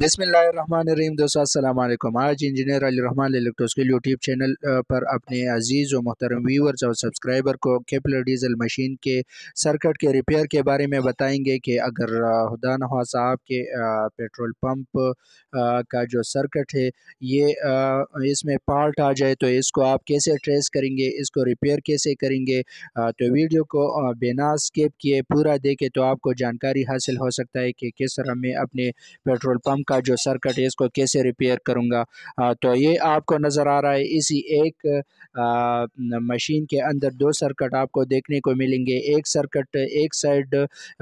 बसमीम दोस्तों असलम आज इंजीनियर अलीरहमान इलेक्ट्रोस के यूट्यूब चैनल पर अपने अजीज़ व मोहतरम व्यूवर्स और सब्सक्राइबर को केपलर डीजल मशीन के सर्किट के रिपेयर के बारे में बताएंगे कि अगर खुदा नवा साहब के पेट्रोल पंप का जो सर्किट है ये इसमें पार्ट आ जाए तो इसको आप कैसे ट्रेस करेंगे इसको रिपेयर कैसे करेंगे तो वीडियो को बिना स्केप किए पूरा देखें तो आपको जानकारी हासिल हो सकता है कि किस तरह में अपने पेट्रोल पम्प का जो सर्कट है इसको कैसे रिपेयर करूँगा तो ये आपको नज़र आ रहा है इसी एक आ, मशीन के अंदर दो सर्कट आपको देखने को मिलेंगे एक सर्कट एक साइड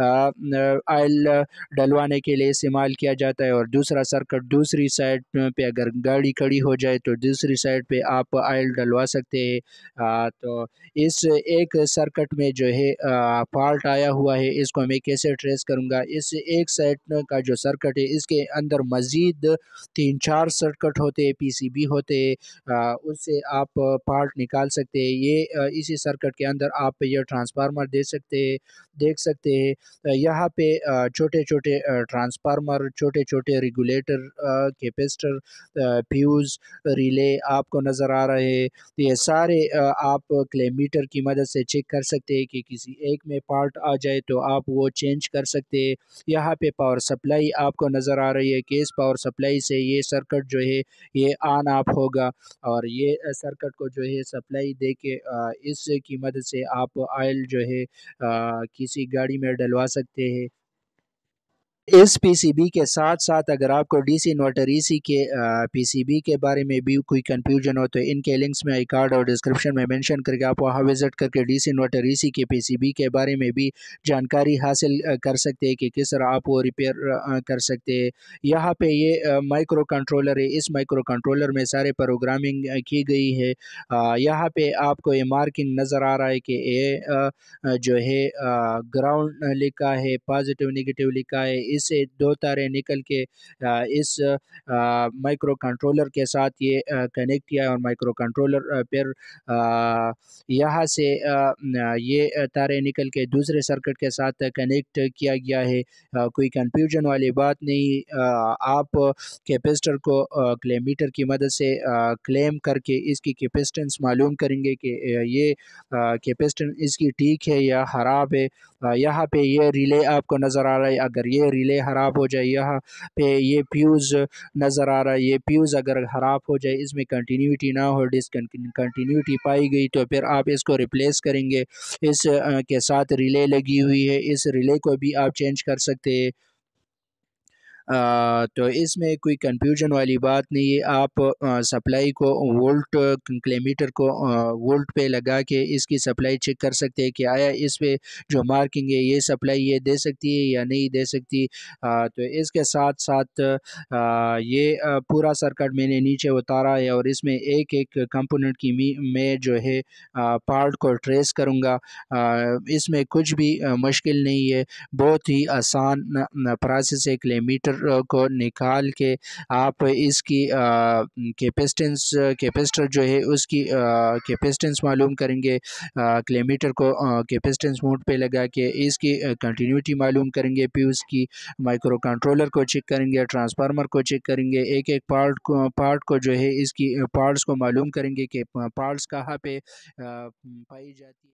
आयल डलवाने के लिए इस्तेमाल किया जाता है और दूसरा सर्कट दूसरी साइड पे अगर गाड़ी खड़ी हो जाए तो दूसरी साइड पे आप आयल डलवा सकते हैं तो इस एक सर्कट में जो है फॉल्ट आया हुआ है इसको मैं कैसे ट्रेस करूँगा इस एक साइड का जो सर्कट है इसके अंदर अंदर मज़ीद तीन चार सर्कट होते पीसीबी होते उससे आप पार्ट निकाल सकते ये इसी सर्कट के अंदर आप यह ट्रांसफार्मर दे सकते देख सकते हैं यहाँ पे छोटे छोटे ट्रांसफार्मर छोटे छोटे रेगुलेटर कैपेसिटर फ्यूज़ रिले आपको नज़र आ रहे हैं ये सारे आप क्लेमीटर की मदद से चेक कर सकते हैं कि किसी एक में पार्ट आ जाए तो आप वो चेंज कर सकते हैं यहाँ पे पावर सप्लाई आपको नज़र आ रही है है केस पावर सप्लाई से ये सर्किट जो है ये ऑन ऑफ होगा और ये सर्किट को जो है सप्लाई दे के इस की मदद से आप ऑयल जो है किसी गाड़ी में डलवा सकते हैं इस पीसीबी के साथ साथ अगर आपको डीसी नोट ईसी के पीसीबी के बारे में भी कोई कन्फ्यूजन हो तो इनके लिंक्स में आई कार्ड और डिस्क्रिप्शन में मेंशन करके आप वहाँ विज़िट करके डीसी नोट ईसी के पीसीबी के बारे में भी जानकारी हासिल कर सकते हैं कि किस तरह आप वो रिपेयर कर सकते हैं यहाँ पे ये माइक्रो कंट्रोलर है इस माइक्रो कंट्रोलर में सारे प्रोग्रामिंग की गई है यहाँ पर आपको ये मार्किंग नज़र आ रहा है कि ये जो है ग्राउंड लिखा है पॉजिटिव निगेटिव लिखा है से दो तारे निकल के इस माइक्रो कंट्रोलर के साथ ये कनेक्ट किया और माइक्रो कंट्रोलर पर यहाँ से ये तारे निकल के दूसरे सर्किट के साथ कनेक्ट किया गया है कोई कंफ्यूजन वाली बात नहीं आप कैपेसिटर को क्लेमीटर की मदद से क्लेम करके इसकी कैपेसिटेंस मालूम करेंगे कि ये कैपेसिटेंस इसकी ठीक है या ख़राब है यहाँ पे ये रिले आपको नज़र आ रहा है अगर ये रिले ख़राब हो जाए यहाँ पे ये प्यूज़ नज़र आ रहा है ये प्यूज़ अगर ख़राब हो जाए इसमें कंटिन्यूटी ना हो डिसकन्टिन्यूटी पाई गई तो फिर आप इसको रिप्लेस करेंगे इस के साथ रिले लगी हुई है इस रिले को भी आप चेंज कर सकते हैं तो इसमें कोई कंफ्यूजन वाली बात नहीं है आप सप्लाई को वोल्ट क्लेमीटर को वोल्ट पे लगा के इसकी सप्लाई चेक कर सकते हैं कि आया इस पे जो मार्किंग है ये सप्लाई ये दे सकती है या नहीं दे सकती आ, तो इसके साथ साथ आ, ये पूरा सर्कट मैंने नीचे उतारा है और इसमें एक एक कंपोनेंट की मैं जो है पार्ट को ट्रेस करूँगा इसमें कुछ भी मुश्किल नहीं है बहुत ही आसान प्रोसेस है क्लेमीटर को निकाल के आप इसकी कैपेसिटेंस कैपेसिटर जो है उसकी कैपेसिटेंस मालूम करेंगे क्लेमीटर को कैपेसिटेंस मोड पे लगा के इसकी कंटिन्यूटी मालूम करेंगे फिर उसकी माइक्रो कंट्रोलर को चेक करेंगे ट्रांसफार्मर को चेक करेंगे एक एक पार्ट को पार्ट को जो है इसकी पार्ट्स को मालूम करेंगे कि पार्ट्स कहाँ पे पाई जाती है